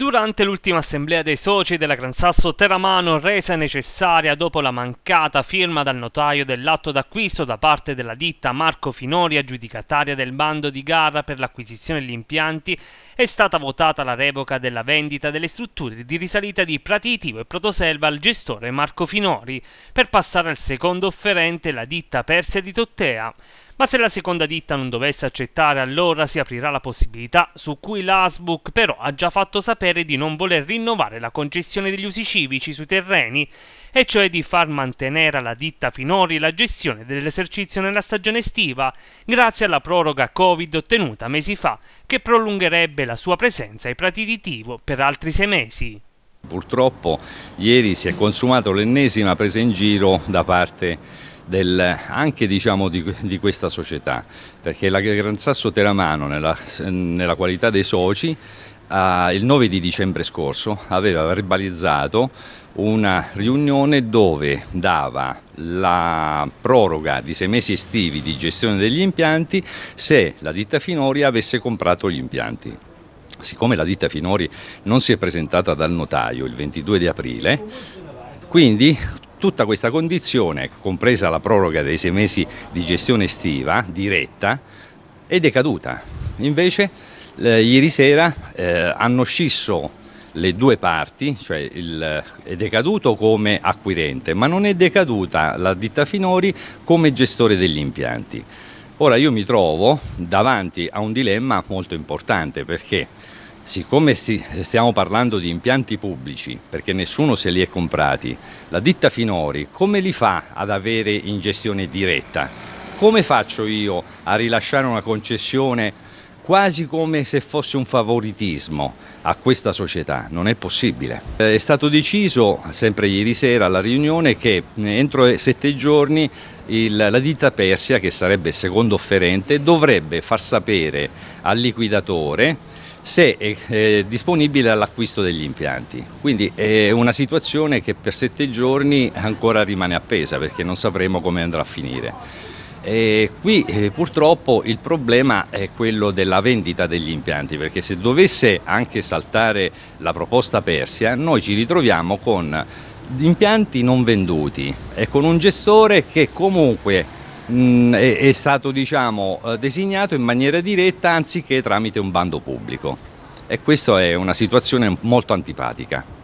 Durante l'ultima assemblea dei soci della Gran Sasso Teramano, resa necessaria dopo la mancata firma dal notaio dell'atto d'acquisto da parte della ditta Marco Finori, aggiudicataria del bando di gara per l'acquisizione degli impianti, è stata votata la revoca della vendita delle strutture di risalita di Pratitivo e Protoselva al gestore Marco Finori, per passare al secondo offerente, la ditta Persia di Tottea. Ma se la seconda ditta non dovesse accettare, allora si aprirà la possibilità, su cui l'ASBUC però ha già fatto sapere di non voler rinnovare la concessione degli usi civici sui terreni, e cioè di far mantenere alla ditta Finori la gestione dell'esercizio nella stagione estiva, grazie alla proroga Covid ottenuta mesi fa, che prolungherebbe la sua presenza ai prati di Tivo per altri sei mesi. Purtroppo ieri si è consumata l'ennesima presa in giro da parte del, anche diciamo, di, di, questa società, perché la Gran Sasso Teramano nella, nella qualità dei soci il 9 di dicembre scorso aveva verbalizzato una riunione dove dava la proroga di sei mesi estivi di gestione degli impianti se la ditta Finori avesse comprato gli impianti. Siccome la ditta Finori non si è presentata dal notaio il 22 di aprile, quindi Tutta questa condizione, compresa la proroga dei sei mesi di gestione estiva diretta, è decaduta. Invece eh, ieri sera eh, hanno scisso le due parti, cioè il, è decaduto come acquirente, ma non è decaduta la ditta Finori come gestore degli impianti. Ora io mi trovo davanti a un dilemma molto importante perché siccome stiamo parlando di impianti pubblici, perché nessuno se li è comprati, la ditta Finori come li fa ad avere in gestione diretta? Come faccio io a rilasciare una concessione quasi come se fosse un favoritismo a questa società? Non è possibile. Eh, è stato deciso, sempre ieri sera alla riunione, che entro sette giorni il, la ditta Persia, che sarebbe il secondo offerente, dovrebbe far sapere al liquidatore se è, è disponibile all'acquisto degli impianti. Quindi è una situazione che per sette giorni ancora rimane appesa perché non sapremo come andrà a finire. E qui eh, purtroppo il problema è quello della vendita degli impianti, perché se dovesse anche saltare la proposta Persia, noi ci ritroviamo con impianti non venduti e con un gestore che comunque mh, mm, è, è, stato diciamo, eh, designato in maniera diretta anziché tramite un bando pubblico e questa è una situazione molto antipatica.